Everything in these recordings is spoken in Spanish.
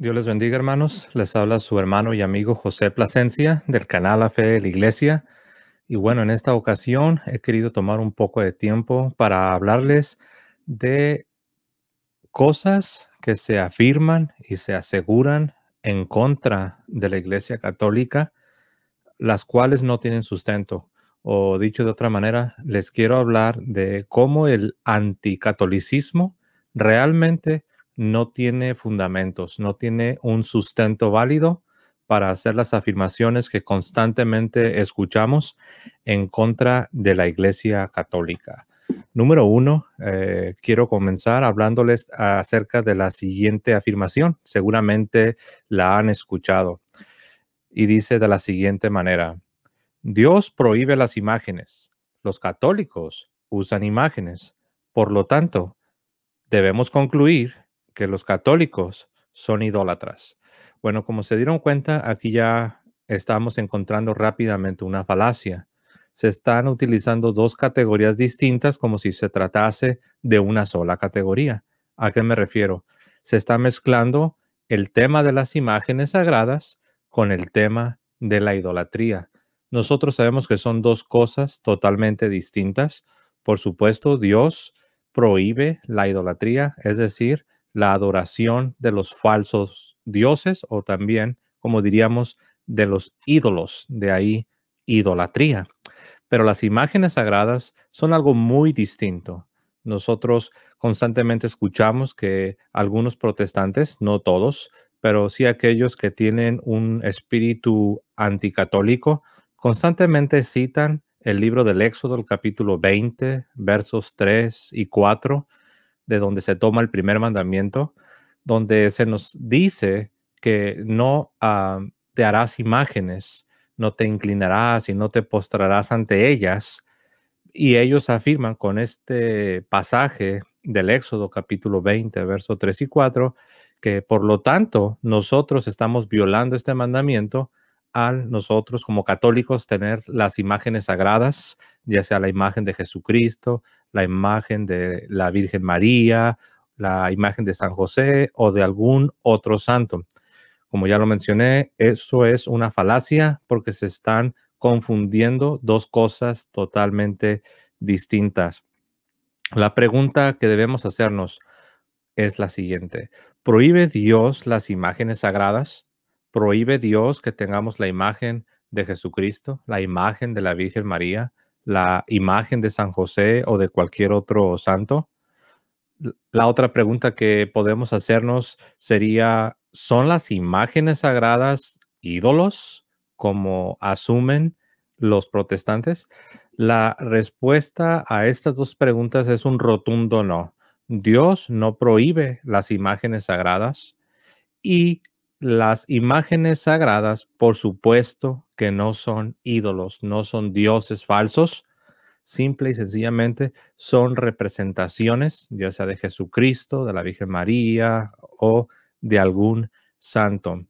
Dios les bendiga, hermanos. Les habla su hermano y amigo José Plasencia del canal La Fe de la Iglesia. Y bueno, en esta ocasión he querido tomar un poco de tiempo para hablarles de cosas que se afirman y se aseguran en contra de la Iglesia Católica, las cuales no tienen sustento. O dicho de otra manera, les quiero hablar de cómo el anticatolicismo realmente no tiene fundamentos, no tiene un sustento válido para hacer las afirmaciones que constantemente escuchamos en contra de la Iglesia Católica. Número uno, eh, quiero comenzar hablándoles acerca de la siguiente afirmación. Seguramente la han escuchado. Y dice de la siguiente manera, Dios prohíbe las imágenes. Los católicos usan imágenes. Por lo tanto, debemos concluir que los católicos son idólatras. Bueno, como se dieron cuenta, aquí ya estamos encontrando rápidamente una falacia. Se están utilizando dos categorías distintas como si se tratase de una sola categoría. ¿A qué me refiero? Se está mezclando el tema de las imágenes sagradas con el tema de la idolatría. Nosotros sabemos que son dos cosas totalmente distintas. Por supuesto, Dios prohíbe la idolatría, es decir, la adoración de los falsos dioses o también, como diríamos, de los ídolos, de ahí idolatría. Pero las imágenes sagradas son algo muy distinto. Nosotros constantemente escuchamos que algunos protestantes, no todos, pero sí aquellos que tienen un espíritu anticatólico, constantemente citan el libro del Éxodo, el capítulo 20, versos 3 y 4, de donde se toma el primer mandamiento, donde se nos dice que no ah, te harás imágenes, no te inclinarás y no te postrarás ante ellas. Y ellos afirman con este pasaje del Éxodo capítulo 20, verso 3 y 4, que por lo tanto nosotros estamos violando este mandamiento al nosotros como católicos tener las imágenes sagradas, ya sea la imagen de Jesucristo, la imagen de la Virgen María, la imagen de San José o de algún otro santo. Como ya lo mencioné, eso es una falacia porque se están confundiendo dos cosas totalmente distintas. La pregunta que debemos hacernos es la siguiente. ¿Prohíbe Dios las imágenes sagradas? ¿Prohíbe Dios que tengamos la imagen de Jesucristo, la imagen de la Virgen María, la imagen de San José o de cualquier otro santo. La otra pregunta que podemos hacernos sería, ¿son las imágenes sagradas ídolos como asumen los protestantes? La respuesta a estas dos preguntas es un rotundo no. Dios no prohíbe las imágenes sagradas y las imágenes sagradas, por supuesto que no son ídolos, no son dioses falsos, simple y sencillamente son representaciones, ya sea de Jesucristo, de la Virgen María o de algún santo.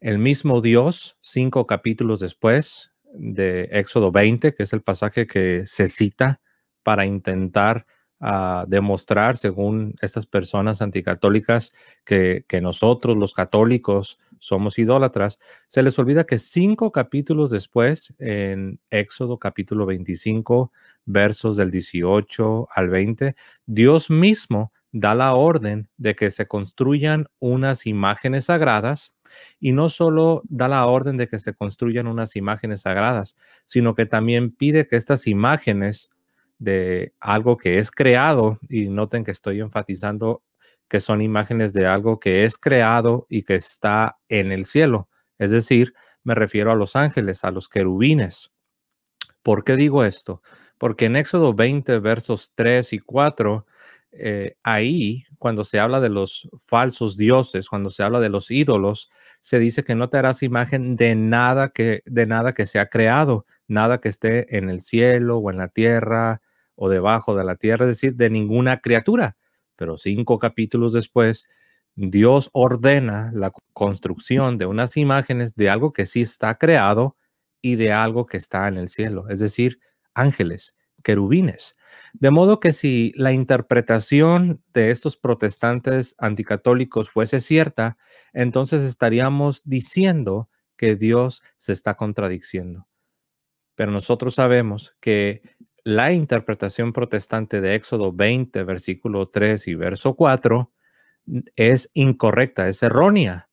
El mismo Dios, cinco capítulos después de Éxodo 20, que es el pasaje que se cita para intentar a demostrar, según estas personas anticatólicas, que, nosotros los católicos somos idólatras, se les olvida que cinco capítulos después, en Éxodo capítulo 25, versos del 18 al 20, Dios mismo da la orden de que se construyan unas imágenes sagradas y no solo da la orden de que se construyan unas imágenes sagradas, sino que también pide que estas imágenes de algo que es creado, y noten que estoy enfatizando que son imágenes de algo que es creado y que está en el cielo. Es decir, me refiero a los ángeles, a los querubines. ¿Por qué digo esto? Porque en Éxodo 20, versos 3 y 4, eh, ahí, cuando se habla de los falsos dioses, cuando se habla de los ídolos, se dice que no te harás imagen de nada que, de nada que se ha creado, nada que esté en el cielo o en la tierra o debajo de la tierra, es decir, de ninguna criatura. Pero cinco capítulos después, Dios ordena la construcción de unas imágenes de algo que sí está creado y de algo que está en el cielo, es decir, ángeles, querubines. De modo que si la interpretación de estos protestantes anticatólicos fuese cierta, entonces estaríamos diciendo que Dios se está contradiciendo. Pero nosotros sabemos que la interpretación protestante de Éxodo 20, versículo 3 y verso 4 es incorrecta, es errónea.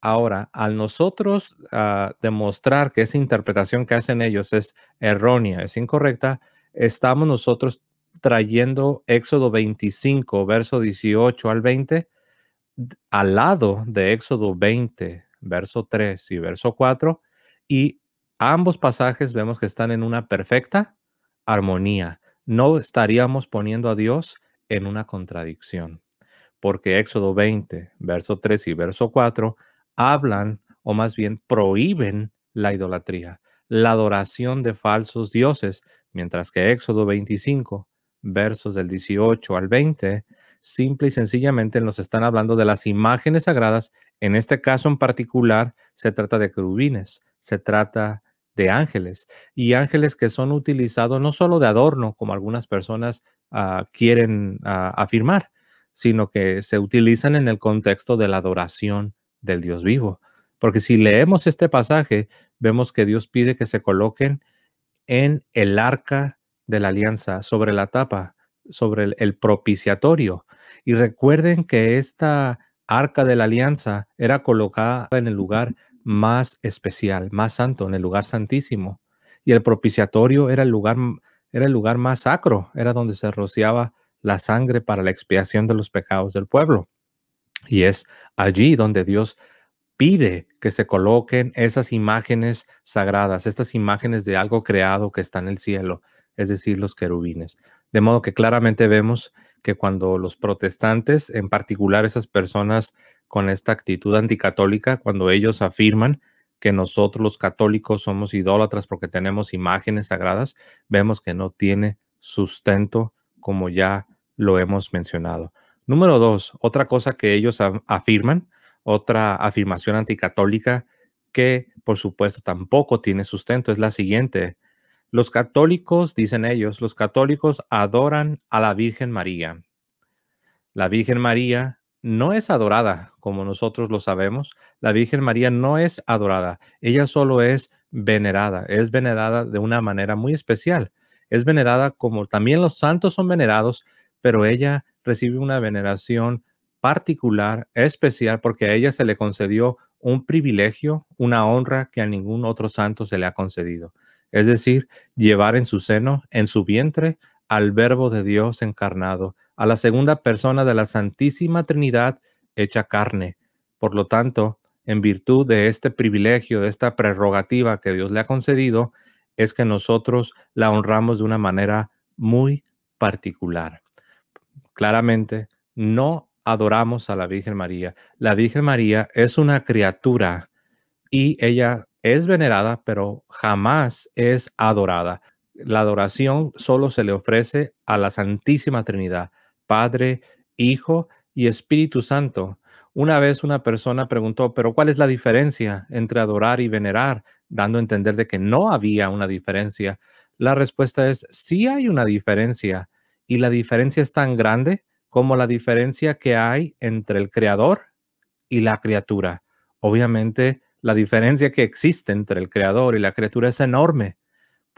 Ahora, al nosotros ah, demostrar que esa interpretación que hacen ellos es errónea, es incorrecta, estamos nosotros trayendo Éxodo 25, verso 18 al 20, al lado de Éxodo 20, verso 3 y verso 4, y ambos pasajes vemos que están en una perfecta armonía. No estaríamos poniendo a Dios en una contradicción, porque Éxodo 20, verso 3 y verso 4 hablan o más bien prohíben la idolatría, la adoración de falsos dioses, mientras que Éxodo 25, versos del 18 al 20, simple y sencillamente nos están hablando de las imágenes sagradas. En este caso en particular, se trata de querubines, se trata ángeles y ángeles que son utilizados no solo de adorno, como algunas personas ah, quieren ah, afirmar, sino que se utilizan en el contexto de la adoración del Dios vivo. Porque si leemos este pasaje, vemos que Dios pide que se coloquen en el arca de la alianza, sobre la tapa, sobre el, el propiciatorio. Y recuerden que esta arca de la alianza era colocada en el lugar más especial, más santo, en el lugar santísimo. Y el propiciatorio era el lugar, era el lugar más sacro, era donde se rociaba la sangre para la expiación de los pecados del pueblo. Y es allí donde Dios pide que se coloquen esas imágenes sagradas, estas imágenes de algo creado que está en el cielo, es decir, los querubines. De modo que claramente vemos que cuando los protestantes, en particular esas personas con esta actitud anticatólica cuando ellos afirman que nosotros los católicos somos idólatras porque tenemos imágenes sagradas, vemos que no tiene sustento como ya lo hemos mencionado. Número dos, otra cosa que ellos afirman, otra afirmación anticatólica que por supuesto tampoco tiene sustento es la siguiente. Los católicos, dicen ellos, los católicos adoran a la Virgen María. La Virgen María no es adorada, como nosotros lo sabemos. La Virgen María no es adorada, ella solo es venerada, es venerada de una manera muy especial. Es venerada como también los santos son venerados, pero ella recibe una veneración particular, especial, porque a ella se le concedió un privilegio, una honra que a ningún otro santo se le ha concedido. Es decir, llevar en su seno, en su vientre, al Verbo de Dios encarnado, a la segunda persona de la Santísima Trinidad hecha carne. Por lo tanto, en virtud de este privilegio, de esta prerrogativa que Dios le ha concedido, es que nosotros la honramos de una manera muy particular. Claramente, no adoramos a la Virgen María. La Virgen María es una criatura y ella es venerada, pero jamás es adorada la adoración solo se le ofrece a la Santísima Trinidad, Padre, Hijo y Espíritu Santo. Una vez una persona preguntó, pero ¿cuál es la diferencia entre adorar y venerar? Dando a entender de que no había una diferencia. La respuesta es, sí hay una diferencia. Y la diferencia es tan grande como la diferencia que hay entre el creador y la criatura. Obviamente, la diferencia que existe entre el creador y la criatura es enorme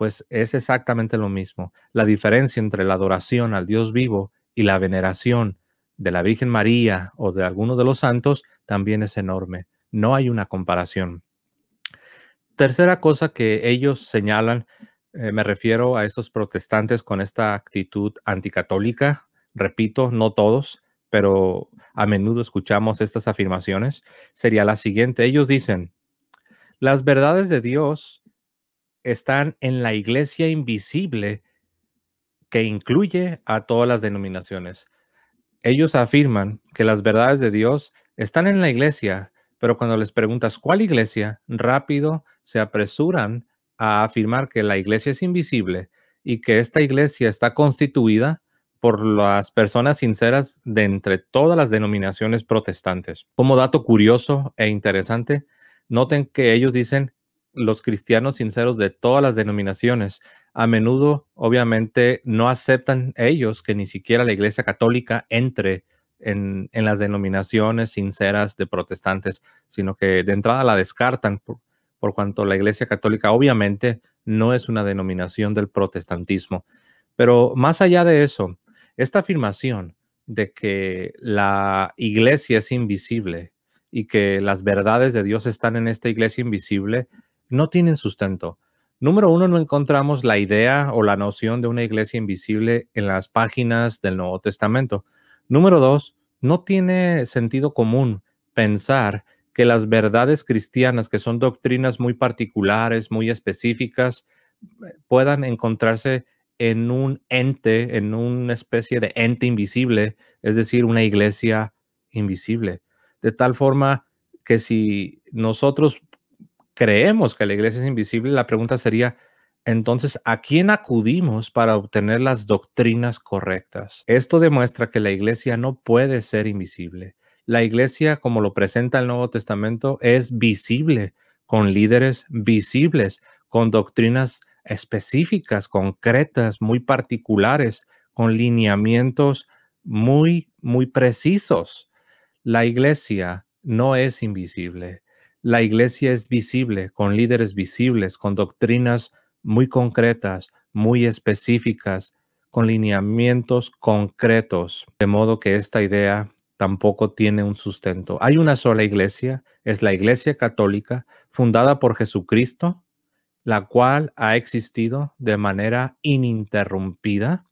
pues es exactamente lo mismo. La diferencia entre la adoración al Dios vivo y la veneración de la Virgen María o de alguno de los santos también es enorme. No hay una comparación. Tercera cosa que ellos señalan, eh, me refiero a estos protestantes con esta actitud anticatólica. Repito, no todos, pero a menudo escuchamos estas afirmaciones. Sería la siguiente. Ellos dicen, las verdades de Dios están en la iglesia invisible que incluye a todas las denominaciones. Ellos afirman que las verdades de Dios están en la iglesia, pero cuando les preguntas cuál iglesia, rápido se apresuran a afirmar que la iglesia es invisible y que esta iglesia está constituida por las personas sinceras de entre todas las denominaciones protestantes. Como dato curioso e interesante, noten que ellos dicen los cristianos sinceros de todas las denominaciones a menudo, obviamente, no aceptan ellos que ni siquiera la Iglesia Católica entre en, las denominaciones sinceras de protestantes, sino que de entrada la descartan por, por, cuanto la Iglesia Católica obviamente no es una denominación del protestantismo. Pero más allá de eso, esta afirmación de que la iglesia es invisible y que las verdades de Dios están en esta iglesia invisible no tienen sustento. Número uno, no encontramos la idea o la noción de una iglesia invisible en las páginas del Nuevo Testamento. Número dos, no tiene sentido común pensar que las verdades cristianas, que son doctrinas muy particulares, muy específicas, puedan encontrarse en un ente, en una especie de ente invisible, es decir, una iglesia invisible. De tal forma que si nosotros creemos que la iglesia es invisible, la pregunta sería, entonces, ¿a quién acudimos para obtener las doctrinas correctas? Esto demuestra que la iglesia no puede ser invisible. La iglesia, como lo presenta el Nuevo Testamento, es visible, con líderes visibles, con doctrinas específicas, concretas, muy particulares, con lineamientos muy, muy precisos. La iglesia no es invisible la iglesia es visible, con líderes visibles, con doctrinas muy concretas, muy específicas, con lineamientos concretos, de modo que esta idea tampoco tiene un sustento. Hay una sola iglesia, es la Iglesia Católica, fundada por Jesucristo, la cual ha existido de manera ininterrumpida,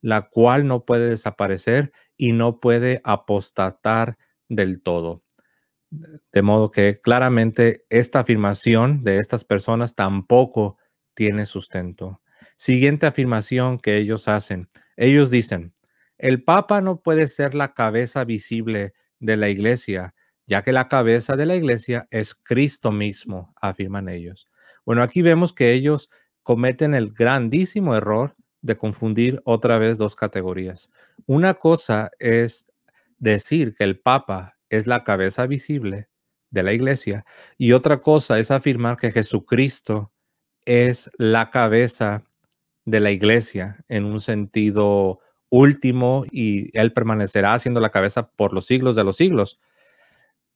la cual no puede desaparecer y no puede apostatar del todo. De modo que claramente esta afirmación de estas personas tampoco tiene sustento. Siguiente afirmación que ellos hacen. Ellos dicen, el Papa no puede ser la cabeza visible de la iglesia, ya que la cabeza de la iglesia es Cristo mismo, afirman ellos. Bueno, aquí vemos que ellos cometen el grandísimo error de confundir otra vez dos categorías. Una cosa es decir que el Papa es la cabeza visible de la iglesia. Y otra cosa es afirmar que Jesucristo es la cabeza de la iglesia en un sentido último y él permanecerá siendo la cabeza por los siglos de los siglos.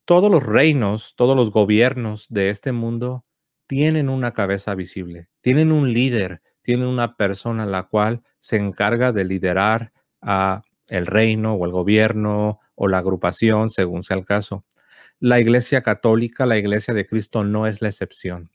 Todos los reinos, todos los gobiernos de este mundo tienen una cabeza visible, tienen un líder, tienen una persona la cual se encarga de liderar a el reino o el gobierno o la agrupación, según sea el caso. La Iglesia Católica, la Iglesia de Cristo no es la excepción.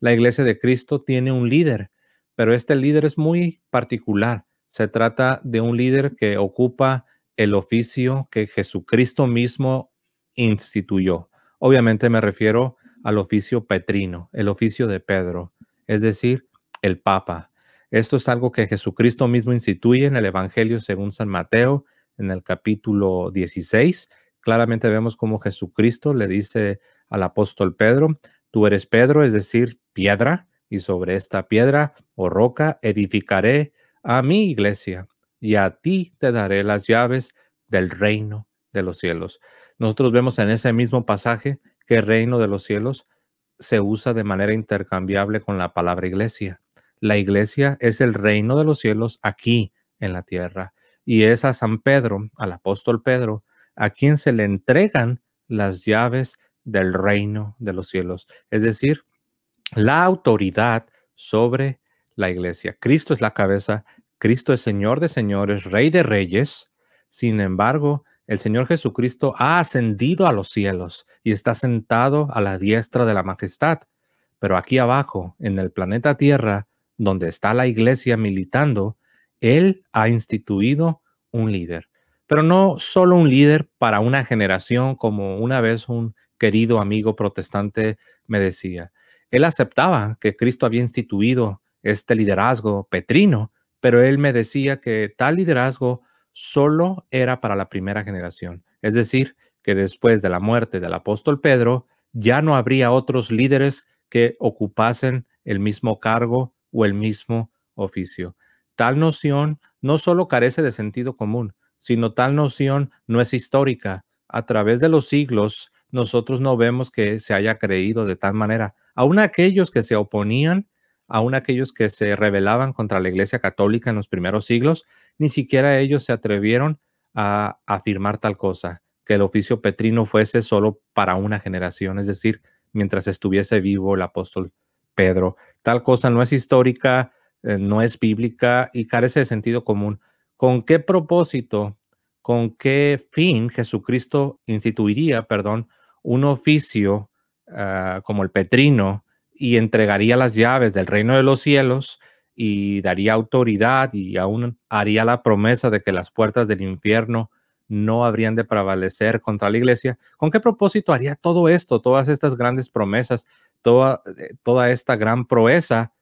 La Iglesia de Cristo tiene un líder, pero este líder es muy particular. Se trata de un líder que ocupa el oficio que Jesucristo mismo instituyó. Obviamente me refiero al oficio petrino, el oficio de Pedro, es decir, el Papa. Esto es algo que Jesucristo mismo instituye en el Evangelio según San Mateo en el capítulo 16, claramente vemos cómo Jesucristo le dice al apóstol Pedro, tú eres Pedro, es decir, piedra, y sobre esta piedra o roca edificaré a mi iglesia, y a ti te daré las llaves del reino de los cielos. Nosotros vemos en ese mismo pasaje que el reino de los cielos se usa de manera intercambiable con la palabra iglesia. La iglesia es el reino de los cielos aquí en la tierra y es a San Pedro, al apóstol Pedro, a quien se le entregan las llaves del reino de los cielos, es decir, la autoridad sobre la iglesia. Cristo es la cabeza, Cristo es Señor de señores, Rey de reyes. Sin embargo, el Señor Jesucristo ha ascendido a los cielos y está sentado a la diestra de la majestad. Pero aquí abajo, en el planeta Tierra, donde está la iglesia militando, él ha instituido un líder, pero no solo un líder para una generación, como una vez un querido amigo protestante me decía. Él aceptaba que Cristo había instituido este liderazgo petrino, pero él me decía que tal liderazgo solo era para la primera generación. Es decir, que después de la muerte del apóstol Pedro, ya no habría otros líderes que ocupasen el mismo cargo o el mismo oficio. Tal noción no solo carece de sentido común, sino tal noción no es histórica. A través de los siglos, nosotros no vemos que se haya creído de tal manera. Aún aquellos que se oponían, aún aquellos que se rebelaban contra la Iglesia Católica en los primeros siglos, ni siquiera ellos se atrevieron a afirmar tal cosa, que el oficio petrino fuese solo para una generación, es decir, mientras estuviese vivo el apóstol Pedro. Tal cosa no es histórica, eh, no es bíblica y carece de sentido común. ¿Con qué propósito, con qué fin Jesucristo instituiría, perdón, un oficio ah, como el petrino y entregaría las llaves del reino de los cielos y daría autoridad y aún haría la promesa de que las puertas del infierno no habrían de prevalecer contra la iglesia. ¿Con qué propósito haría todo esto, todas estas grandes promesas, toda, eh, toda esta gran proeza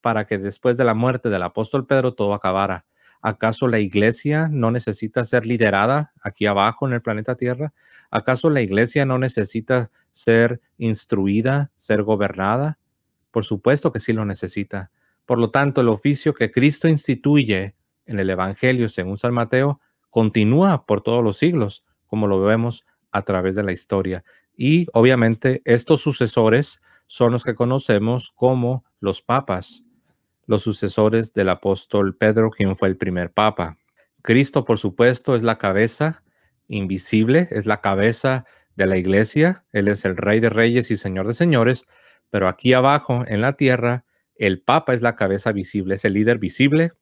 para que después de la muerte del apóstol Pedro todo acabara. ¿Acaso la iglesia no necesita ser liderada aquí abajo en el planeta Tierra? ¿Acaso la iglesia no necesita ser instruida, ser gobernada? Por supuesto que sí lo necesita. Por lo tanto, el oficio que Cristo instituye en el Evangelio según San Mateo continúa por todos los siglos, como lo vemos a través de la historia. Y obviamente estos sucesores son los que conocemos como los papas los sucesores del apóstol Pedro, quien fue el primer papa. Cristo, por supuesto, es la cabeza invisible, es la cabeza de la iglesia, Él es el rey de reyes y señor de señores, pero aquí abajo en la tierra, el papa es la cabeza visible, es el líder visible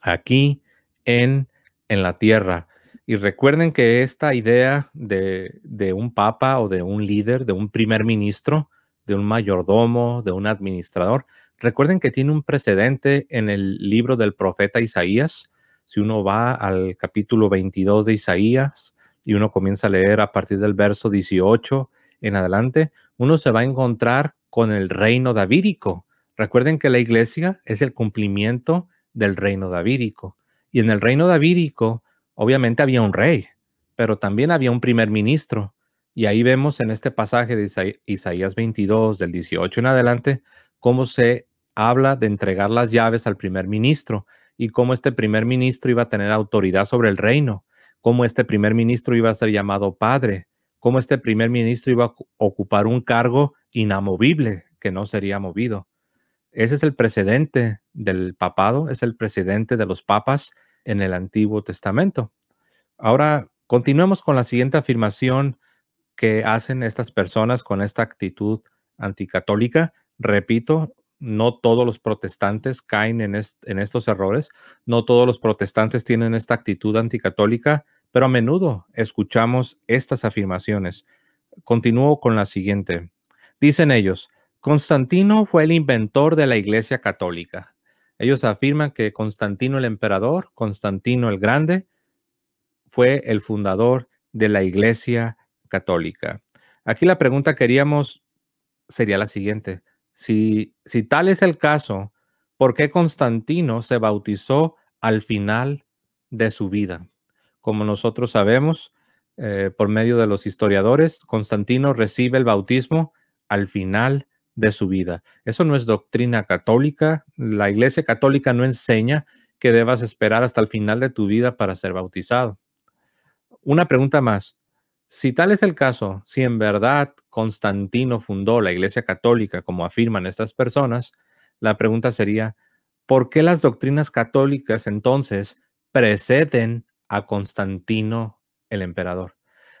aquí en, en la tierra. Y recuerden que esta idea de, de un papa o de un líder, de un primer ministro, de un mayordomo, de un administrador, Recuerden que tiene un precedente en el libro del profeta Isaías. Si uno va al capítulo 22 de Isaías y uno comienza a leer a partir del verso 18 en adelante, uno se va a encontrar con el reino davídico. Recuerden que la iglesia es el cumplimiento del reino davídico. Y en el reino davídico, obviamente había un rey, pero también había un primer ministro. Y ahí vemos en este pasaje de Isaías 22, del 18 en adelante, cómo se habla de entregar las llaves al primer ministro y cómo este primer ministro iba a tener autoridad sobre el reino, cómo este primer ministro iba a ser llamado padre, cómo este primer ministro iba a ocupar un cargo inamovible que no sería movido. Ese es el precedente del papado, es el precedente de los papas en el Antiguo Testamento. Ahora, continuemos con la siguiente afirmación que hacen estas personas con esta actitud anticatólica. Repito, no todos los protestantes caen en, estos errores, no todos los protestantes tienen esta actitud anticatólica, pero a menudo escuchamos estas afirmaciones. Continúo con la siguiente. Dicen ellos, Constantino fue el inventor de la Iglesia Católica. Ellos afirman que Constantino el emperador, Constantino el Grande, fue el fundador de la Iglesia Católica. Aquí la pregunta que queríamos sería la siguiente. Si, tal es el caso, ¿por qué Constantino se bautizó al final de su vida? Como nosotros sabemos, eh, por medio de los historiadores, Constantino recibe el bautismo al final de su vida. Eso no es doctrina católica. La Iglesia Católica no enseña que debas esperar hasta el final de tu vida para ser bautizado. Una pregunta más. Si tal es el caso, si en verdad Constantino fundó la Iglesia Católica, como afirman estas personas, la pregunta sería, ¿por qué las doctrinas católicas entonces preceden a Constantino el emperador?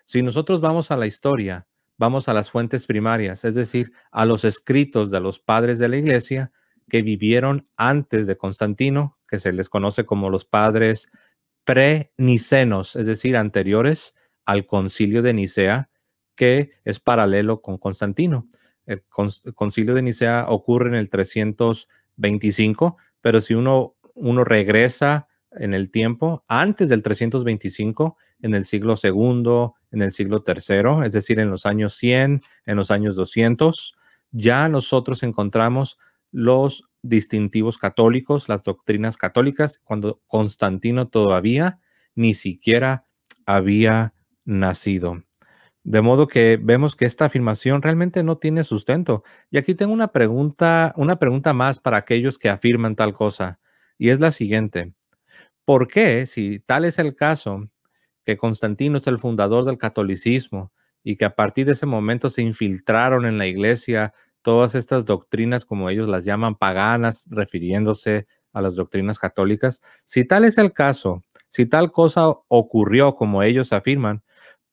Si nosotros vamos a la historia, vamos a las fuentes primarias, es decir, a los escritos de los padres de la Iglesia que vivieron antes de Constantino, que se les conoce como los padres pre-nicenos, es decir, anteriores al concilio de Nicea, que es paralelo con Constantino. El concilio de Nicea ocurre en el 325, pero si uno, uno regresa en el tiempo, antes del 325, en el siglo segundo, en el siglo tercero, es decir, en los años 100, en los años 200, ya nosotros encontramos los distintivos católicos, las doctrinas católicas, cuando Constantino todavía ni siquiera había nacido. De modo que vemos que esta afirmación realmente no tiene sustento. Y aquí tengo una pregunta, una pregunta más para aquellos que afirman tal cosa, y es la siguiente. ¿Por qué, si tal es el caso, que Constantino es el fundador del catolicismo y que a partir de ese momento se infiltraron en la iglesia todas estas doctrinas, como ellos las llaman, paganas, refiriéndose a las doctrinas católicas? Si tal es el caso, si tal cosa ocurrió como ellos afirman,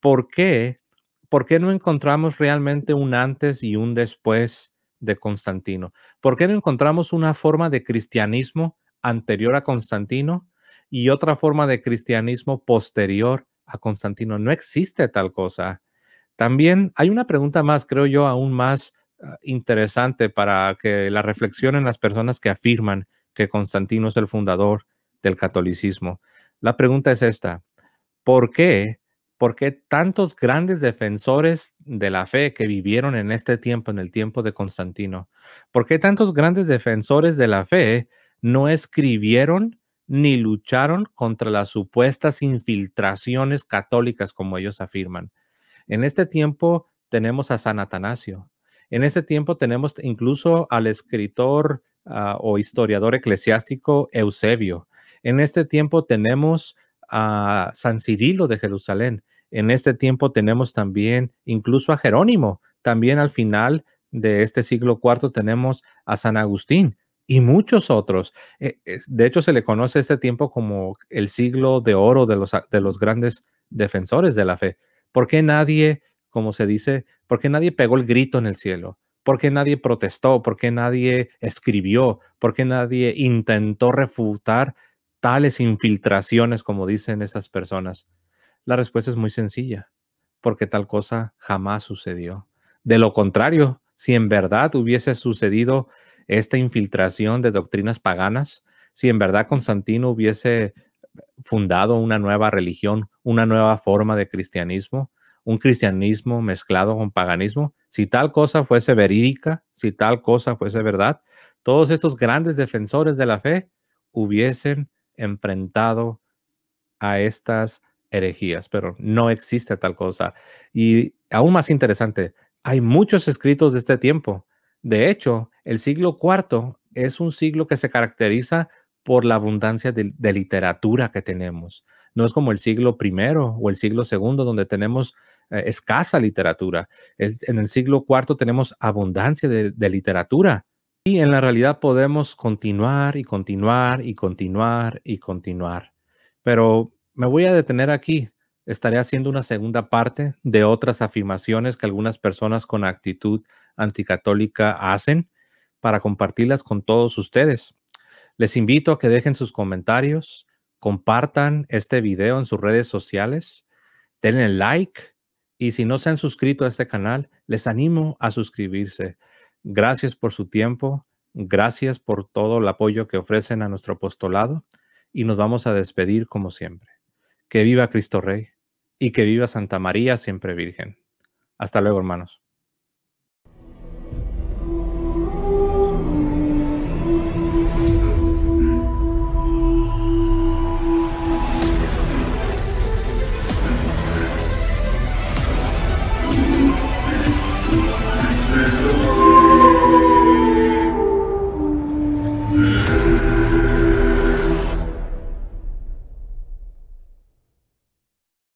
¿por qué? ¿Por qué no encontramos realmente un antes y un después de Constantino? ¿Por qué no encontramos una forma de cristianismo anterior a Constantino y otra forma de cristianismo posterior a Constantino? No existe tal cosa. También hay una pregunta más, creo yo, aún más ah, interesante para que la reflexionen las personas que afirman que Constantino es el fundador del catolicismo. La pregunta es esta, ¿por qué por qué tantos grandes defensores de la fe que vivieron en este tiempo, en el tiempo de Constantino, por qué tantos grandes defensores de la fe no escribieron ni lucharon contra las supuestas infiltraciones católicas, como ellos afirman. En este tiempo tenemos a San Atanasio. En este tiempo tenemos incluso al escritor ah, o historiador eclesiástico Eusebio. En este tiempo tenemos a San Cirilo de Jerusalén. En este tiempo tenemos también incluso a Jerónimo. También al final de este siglo cuarto tenemos a San Agustín y muchos otros. Eh, de hecho, se le conoce este tiempo como el siglo de oro de los, de los grandes defensores de la fe. ¿Por qué nadie, como se dice, por qué nadie pegó el grito en el cielo? ¿Por qué nadie protestó? ¿Por qué nadie escribió? ¿Por qué nadie intentó refutar tales infiltraciones, como dicen estas personas? La respuesta es muy sencilla, porque tal cosa jamás sucedió. De lo contrario, si en verdad hubiese sucedido esta infiltración de doctrinas paganas, si en verdad Constantino hubiese fundado una nueva religión, una nueva forma de cristianismo, un cristianismo mezclado con paganismo, si tal cosa fuese verídica, si tal cosa fuese verdad, todos estos grandes defensores de la fe hubiesen enfrentado a estas herejías, pero no existe tal cosa. Y aún más interesante, hay muchos escritos de este tiempo. De hecho, el siglo IV es un siglo que se caracteriza por la abundancia de, literatura que tenemos. No es como el siglo I o el siglo II, donde tenemos eh, escasa literatura. en el siglo IV tenemos abundancia de literatura y en la realidad podemos continuar y continuar y continuar y continuar. Pero me voy a detener aquí. Estaré haciendo una segunda parte de otras afirmaciones que algunas personas con actitud anticatólica hacen para compartirlas con todos ustedes. Les invito a que dejen sus comentarios, compartan este video en sus redes sociales, denle like y si no se han suscrito a este canal, les animo a suscribirse. Gracias por su tiempo, gracias por todo el apoyo que ofrecen a nuestro apostolado y nos vamos a despedir como siempre. Que viva Cristo Rey y que viva Santa María siempre Virgen. Hasta luego, hermanos.